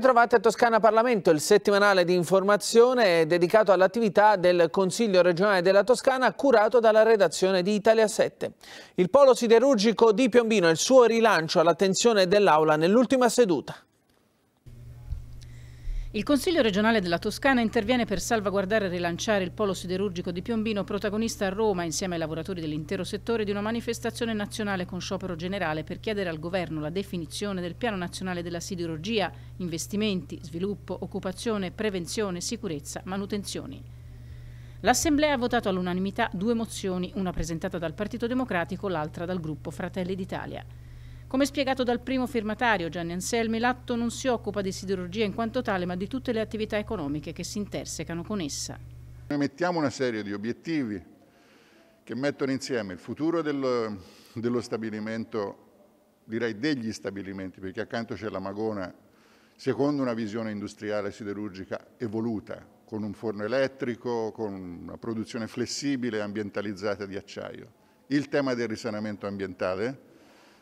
trovate a Toscana Parlamento, il settimanale di informazione dedicato all'attività del Consiglio regionale della Toscana curato dalla redazione di Italia 7. Il polo siderurgico di Piombino e il suo rilancio all'attenzione dell'Aula nell'ultima seduta. Il Consiglio regionale della Toscana interviene per salvaguardare e rilanciare il polo siderurgico di Piombino, protagonista a Roma insieme ai lavoratori dell'intero settore di una manifestazione nazionale con sciopero generale per chiedere al governo la definizione del piano nazionale della siderurgia, investimenti, sviluppo, occupazione, prevenzione, sicurezza, manutenzioni. L'Assemblea ha votato all'unanimità due mozioni, una presentata dal Partito Democratico, l'altra dal gruppo Fratelli d'Italia. Come spiegato dal primo firmatario Gianni Anselmi, l'atto non si occupa di siderurgia in quanto tale, ma di tutte le attività economiche che si intersecano con essa. Noi mettiamo una serie di obiettivi che mettono insieme il futuro dello, dello stabilimento, direi degli stabilimenti, perché accanto c'è la Magona, secondo una visione industriale siderurgica evoluta, con un forno elettrico, con una produzione flessibile e ambientalizzata di acciaio. Il tema del risanamento ambientale,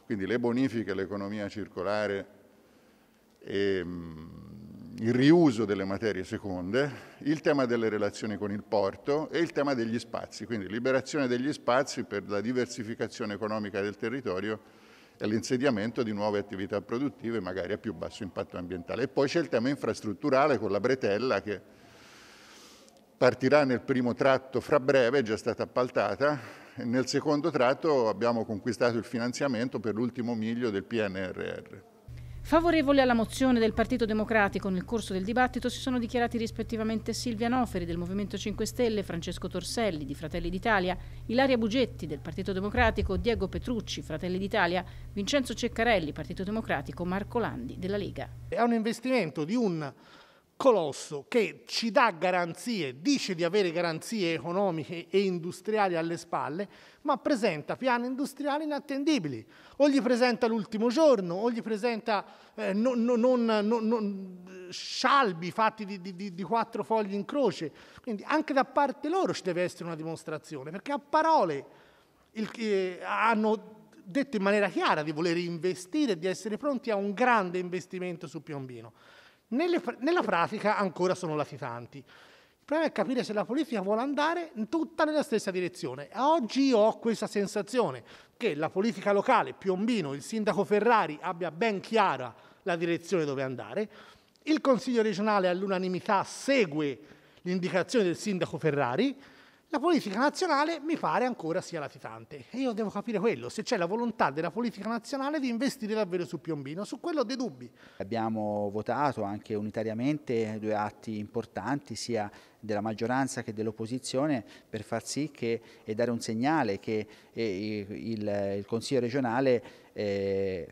quindi le bonifiche, l'economia circolare e mm, il riuso delle materie seconde, il tema delle relazioni con il porto e il tema degli spazi, quindi liberazione degli spazi per la diversificazione economica del territorio e l'insediamento di nuove attività produttive magari a più basso impatto ambientale. E poi c'è il tema infrastrutturale con la bretella che partirà nel primo tratto fra breve, è già stata appaltata nel secondo tratto abbiamo conquistato il finanziamento per l'ultimo miglio del PNRR. Favorevoli alla mozione del Partito Democratico nel corso del dibattito si sono dichiarati rispettivamente Silvia Noferi del Movimento 5 Stelle, Francesco Torselli di Fratelli d'Italia, Ilaria Bugetti del Partito Democratico, Diego Petrucci, Fratelli d'Italia, Vincenzo Ceccarelli, Partito Democratico, Marco Landi della Lega. È un investimento di un Colosso che ci dà garanzie, dice di avere garanzie economiche e industriali alle spalle, ma presenta piani industriali inattendibili. O gli presenta l'ultimo giorno, o gli presenta eh, non, non, non, scialbi fatti di, di, di quattro fogli in croce. Quindi anche da parte loro ci deve essere una dimostrazione, perché a parole il, eh, hanno detto in maniera chiara di voler investire, di essere pronti a un grande investimento su Piombino. Nelle, nella pratica ancora sono latitanti. Il problema è capire se la politica vuole andare tutta nella stessa direzione. Oggi ho questa sensazione che la politica locale, Piombino, il sindaco Ferrari abbia ben chiara la direzione dove andare. Il Consiglio regionale all'unanimità segue l'indicazione del sindaco Ferrari la politica nazionale mi pare ancora sia latitante e io devo capire quello, se c'è la volontà della politica nazionale di investire davvero su Piombino, su quello ho dei dubbi. Abbiamo votato anche unitariamente due atti importanti, sia della maggioranza che dell'opposizione, per far sì che, e dare un segnale che eh, il, il, Consiglio regionale eh,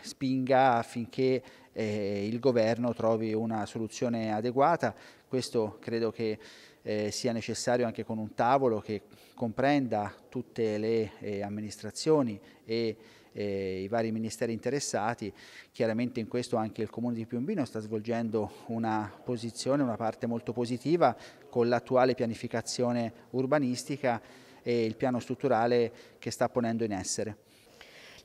spinga affinché eh, il governo trovi una soluzione adeguata. Questo credo che eh, sia necessario anche con un tavolo che comprenda tutte le eh, amministrazioni e eh, i vari ministeri interessati. Chiaramente in questo anche il Comune di Piombino sta svolgendo una posizione, una parte molto positiva con l'attuale pianificazione urbanistica e il piano strutturale che sta ponendo in essere.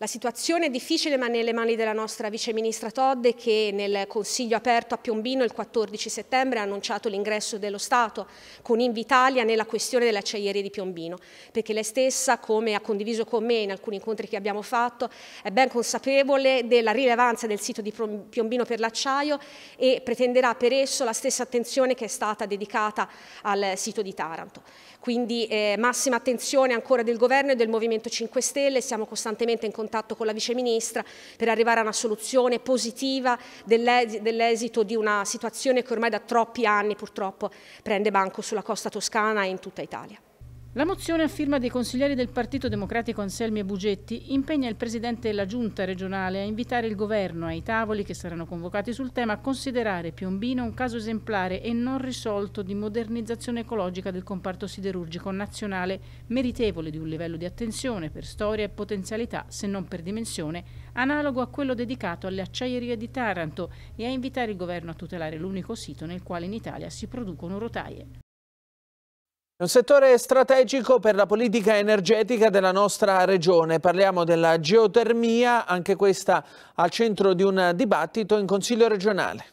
La situazione è difficile ma nelle mani della nostra Vice Ministra Todde che nel Consiglio aperto a Piombino il 14 settembre ha annunciato l'ingresso dello Stato con Invitalia nella questione delle acciaierie di Piombino, perché lei stessa, come ha condiviso con me in alcuni incontri che abbiamo fatto, è ben consapevole della rilevanza del sito di Piombino per l'acciaio e pretenderà per esso la stessa attenzione che è stata dedicata al sito di Taranto. Quindi eh, massima attenzione ancora del governo e del Movimento 5 Stelle, siamo costantemente in contatto con la Vice Ministra per arrivare a una soluzione positiva dell'esito di una situazione che ormai da troppi anni purtroppo prende banco sulla costa toscana e in tutta Italia. La mozione a firma dei consiglieri del Partito Democratico Anselmi e Bugetti impegna il Presidente della Giunta regionale a invitare il Governo ai tavoli che saranno convocati sul tema a considerare Piombino un caso esemplare e non risolto di modernizzazione ecologica del comparto siderurgico nazionale, meritevole di un livello di attenzione per storia e potenzialità, se non per dimensione, analogo a quello dedicato alle acciaierie di Taranto e a invitare il Governo a tutelare l'unico sito nel quale in Italia si producono rotaie un settore strategico per la politica energetica della nostra regione. Parliamo della geotermia, anche questa al centro di un dibattito in Consiglio regionale.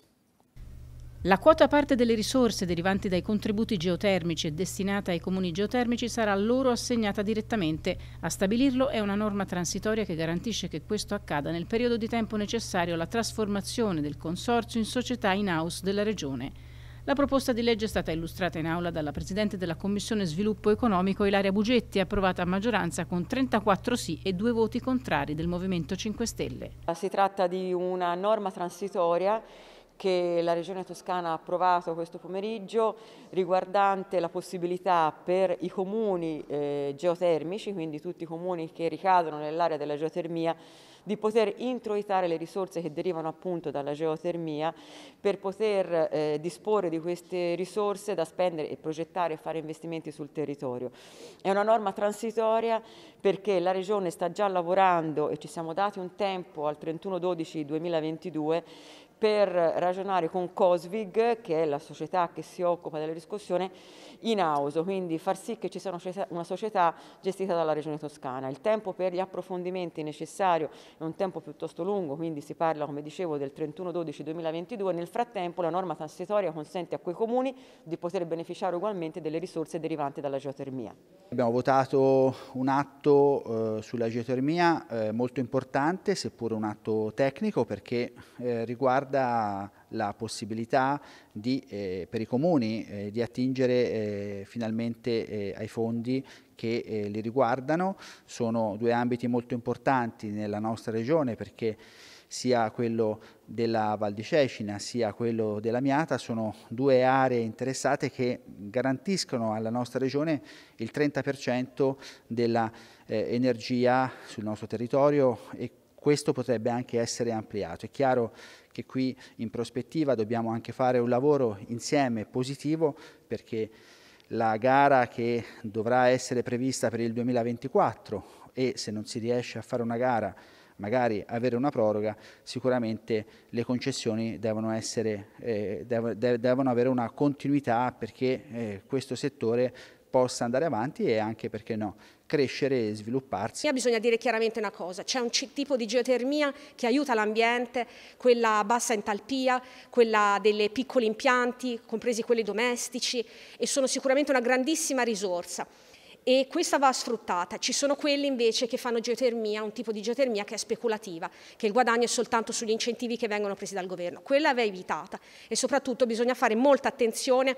La quota parte delle risorse derivanti dai contributi geotermici e destinata ai comuni geotermici sarà loro assegnata direttamente. A stabilirlo è una norma transitoria che garantisce che questo accada nel periodo di tempo necessario alla trasformazione del consorzio in società in house della Regione. La proposta di legge è stata illustrata in aula dalla Presidente della Commissione Sviluppo Economico Ilaria Bugetti, approvata a maggioranza con 34 sì e due voti contrari del Movimento 5 Stelle. Si tratta di una norma transitoria che la Regione Toscana ha approvato questo pomeriggio riguardante la possibilità per i comuni eh, geotermici, quindi tutti i comuni che ricadono nell'area della geotermia, di poter introitare le risorse che derivano appunto dalla geotermia per poter eh, disporre di queste risorse da spendere e progettare e fare investimenti sul territorio. È una norma transitoria perché la Regione sta già lavorando e ci siamo dati un tempo al 31-12-2022 per ragionare con Cosvig, che è la società che si occupa della riscossione, in house, quindi far sì che ci sia una società gestita dalla Regione Toscana. Il tempo per gli approfondimenti necessario è un tempo piuttosto lungo, quindi si parla, come dicevo, del 31-12-2022. Nel frattempo la norma transitoria consente a quei comuni di poter beneficiare ugualmente delle risorse derivanti dalla geotermia. Abbiamo votato un atto eh, sulla geotermia eh, molto importante, seppure un atto tecnico, perché eh, riguarda riguarda la possibilità di, eh, per i comuni eh, di attingere eh, finalmente eh, ai fondi che eh, li riguardano. Sono due ambiti molto importanti nella nostra regione perché sia quello della Val di Cecina sia quello della Miata sono due aree interessate che garantiscono alla nostra regione il 30% dell'energia eh, sul nostro territorio e questo potrebbe anche essere ampliato. È chiaro che qui in prospettiva dobbiamo anche fare un lavoro insieme positivo perché la gara che dovrà essere prevista per il 2024 e se non si riesce a fare una gara magari avere una proroga, sicuramente le concessioni devono, essere, eh, dev dev devono avere una continuità perché eh, questo settore possa andare avanti e anche perché no crescere e svilupparsi. Io bisogna dire chiaramente una cosa, c'è un tipo di geotermia che aiuta l'ambiente, quella a bassa entalpia, quella delle piccoli impianti, compresi quelli domestici e sono sicuramente una grandissima risorsa e questa va sfruttata. Ci sono quelli invece che fanno geotermia, un tipo di geotermia che è speculativa, che il guadagno è soltanto sugli incentivi che vengono presi dal governo. Quella va evitata e soprattutto bisogna fare molta attenzione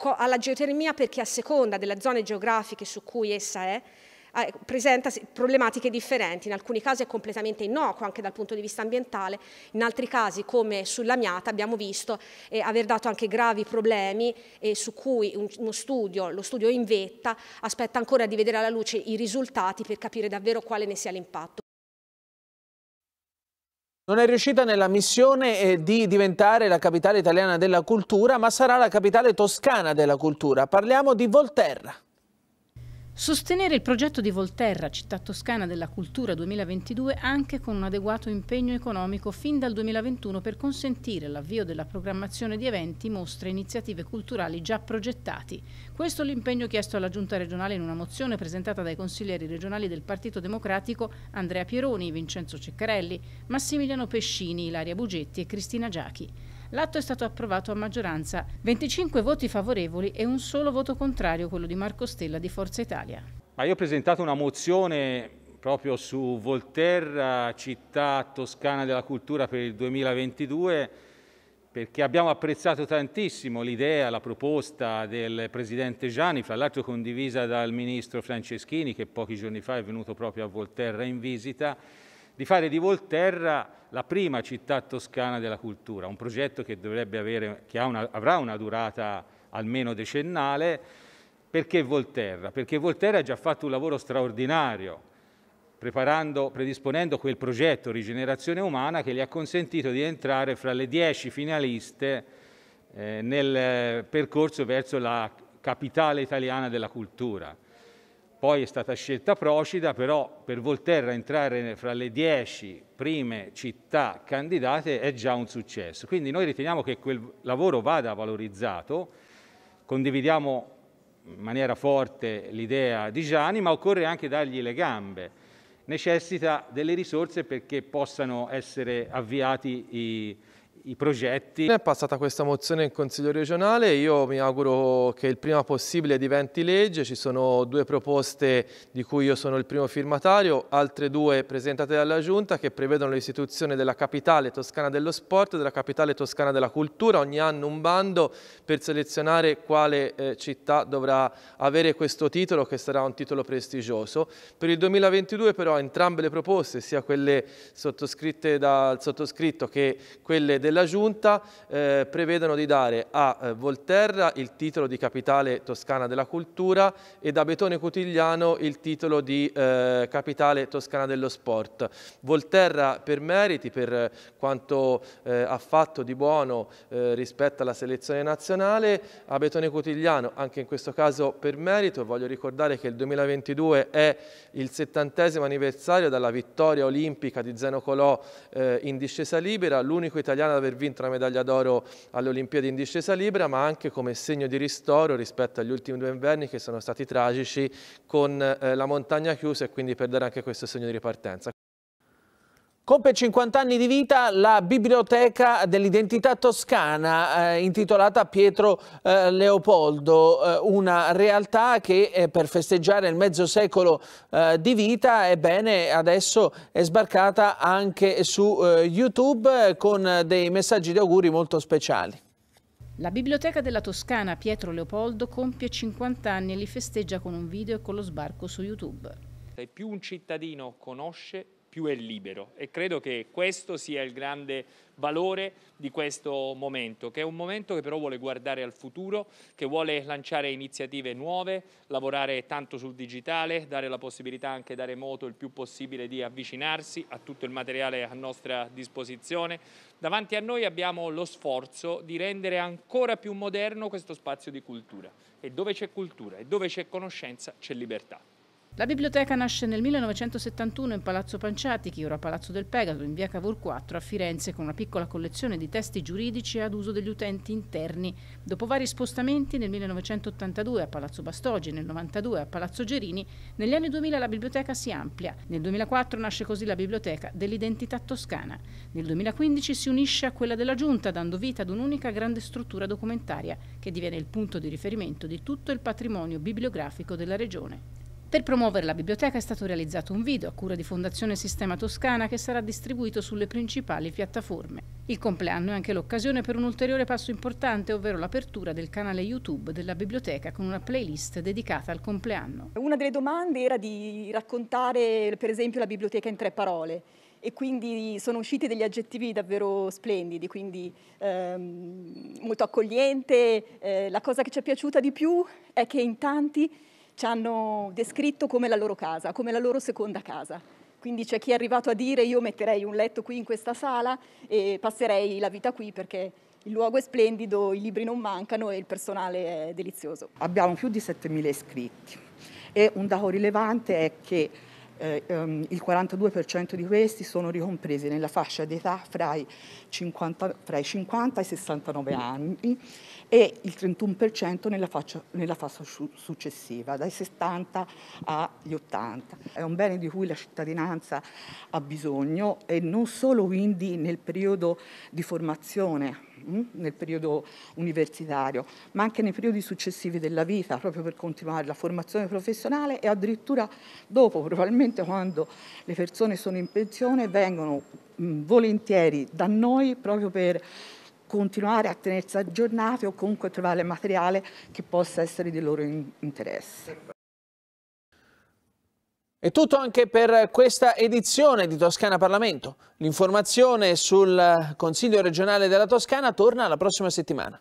alla geotermia perché a seconda delle zone geografiche su cui essa è, eh, presenta problematiche differenti, in alcuni casi è completamente innocuo anche dal punto di vista ambientale, in altri casi come sull'amiata abbiamo visto eh, aver dato anche gravi problemi eh, su cui un, uno studio, lo studio in vetta, aspetta ancora di vedere alla luce i risultati per capire davvero quale ne sia l'impatto. Non è riuscita nella missione eh, di diventare la capitale italiana della cultura, ma sarà la capitale toscana della cultura. Parliamo di Volterra. Sostenere il progetto di Volterra, città toscana della cultura 2022, anche con un adeguato impegno economico fin dal 2021 per consentire l'avvio della programmazione di eventi, mostre e iniziative culturali già progettati. Questo è l'impegno chiesto alla Giunta regionale in una mozione presentata dai consiglieri regionali del Partito Democratico Andrea Pieroni, Vincenzo Ceccarelli, Massimiliano Pescini, Ilaria Bugetti e Cristina Giachi. L'atto è stato approvato a maggioranza, 25 voti favorevoli e un solo voto contrario, quello di Marco Stella di Forza Italia. Ma io ho presentato una mozione proprio su Volterra, città toscana della cultura per il 2022, perché abbiamo apprezzato tantissimo l'idea, la proposta del Presidente Gianni, fra l'altro condivisa dal Ministro Franceschini che pochi giorni fa è venuto proprio a Volterra in visita, di fare di Volterra la prima città toscana della cultura, un progetto che, avere, che una, avrà una durata almeno decennale. Perché Volterra? Perché Volterra ha già fatto un lavoro straordinario, predisponendo quel progetto Rigenerazione Umana che gli ha consentito di entrare fra le dieci finaliste eh, nel eh, percorso verso la capitale italiana della cultura. Poi è stata scelta Procida, però per Volterra entrare fra le dieci prime città candidate è già un successo. Quindi noi riteniamo che quel lavoro vada valorizzato, condividiamo in maniera forte l'idea di Gianni, ma occorre anche dargli le gambe. Necessita delle risorse perché possano essere avviati i, i progetti. È passata questa mozione in Consiglio regionale, io mi auguro che il prima possibile diventi legge, ci sono due proposte di cui io sono il primo firmatario, altre due presentate dalla Giunta che prevedono l'istituzione della capitale toscana dello sport e della capitale toscana della cultura, ogni anno un bando per selezionare quale eh, città dovrà avere questo titolo che sarà un titolo prestigioso. Per il 2022 però entrambe le proposte, sia quelle sottoscritte dal sottoscritto che quelle della della Giunta eh, prevedono di dare a eh, Volterra il titolo di capitale toscana della cultura e a Betone Cutigliano il titolo di eh, capitale toscana dello sport. Volterra per meriti, per quanto eh, ha fatto di buono eh, rispetto alla selezione nazionale, a Betone Cutigliano anche in questo caso per merito, voglio ricordare che il 2022 è il settantesimo anniversario dalla vittoria olimpica di Zeno Colò eh, in discesa libera, l'unico italiano ad aver aver vinto la medaglia d'oro alle Olimpiadi in discesa libera, ma anche come segno di ristoro rispetto agli ultimi due inverni che sono stati tragici con eh, la montagna chiusa e quindi per dare anche questo segno di ripartenza. Compie 50 anni di vita la Biblioteca dell'Identità Toscana eh, intitolata Pietro eh, Leopoldo, eh, una realtà che eh, per festeggiare il mezzo secolo eh, di vita, ebbene adesso è sbarcata anche su eh, YouTube con dei messaggi di auguri molto speciali. La Biblioteca della Toscana Pietro Leopoldo compie 50 anni e li festeggia con un video e con lo sbarco su YouTube. Se più un cittadino conosce, più è libero e credo che questo sia il grande valore di questo momento, che è un momento che però vuole guardare al futuro, che vuole lanciare iniziative nuove, lavorare tanto sul digitale, dare la possibilità anche da remoto il più possibile di avvicinarsi a tutto il materiale a nostra disposizione. Davanti a noi abbiamo lo sforzo di rendere ancora più moderno questo spazio di cultura e dove c'è cultura e dove c'è conoscenza c'è libertà. La biblioteca nasce nel 1971 in Palazzo Panciatichi, ora Palazzo del Pegaso, in via Cavour 4 a Firenze, con una piccola collezione di testi giuridici ad uso degli utenti interni. Dopo vari spostamenti nel 1982 a Palazzo Bastoggi, nel 1992 a Palazzo Gerini, negli anni 2000 la biblioteca si amplia. Nel 2004 nasce così la Biblioteca dell'Identità Toscana. Nel 2015 si unisce a quella della Giunta, dando vita ad un'unica grande struttura documentaria che diviene il punto di riferimento di tutto il patrimonio bibliografico della Regione. Per promuovere la biblioteca è stato realizzato un video a cura di Fondazione Sistema Toscana che sarà distribuito sulle principali piattaforme. Il compleanno è anche l'occasione per un ulteriore passo importante, ovvero l'apertura del canale YouTube della biblioteca con una playlist dedicata al compleanno. Una delle domande era di raccontare per esempio la biblioteca in tre parole e quindi sono usciti degli aggettivi davvero splendidi, quindi ehm, molto accogliente. Eh, la cosa che ci è piaciuta di più è che in tanti ci hanno descritto come la loro casa, come la loro seconda casa. Quindi c'è chi è arrivato a dire io metterei un letto qui in questa sala e passerei la vita qui perché il luogo è splendido, i libri non mancano e il personale è delizioso. Abbiamo più di 7.000 iscritti e un dato rilevante è che eh, ehm, il 42% di questi sono ricompresi nella fascia d'età fra i 50, fra i 50 e i 69 anni e il 31% nella, faccia, nella fascia su, successiva, dai 70 agli 80. È un bene di cui la cittadinanza ha bisogno e non solo quindi nel periodo di formazione Mm, nel periodo universitario, ma anche nei periodi successivi della vita, proprio per continuare la formazione professionale e addirittura dopo, probabilmente quando le persone sono in pensione, vengono mm, volentieri da noi proprio per continuare a tenersi aggiornati o comunque trovare materiale che possa essere di loro interesse. È tutto anche per questa edizione di Toscana Parlamento. L'informazione sul Consiglio regionale della Toscana torna la prossima settimana.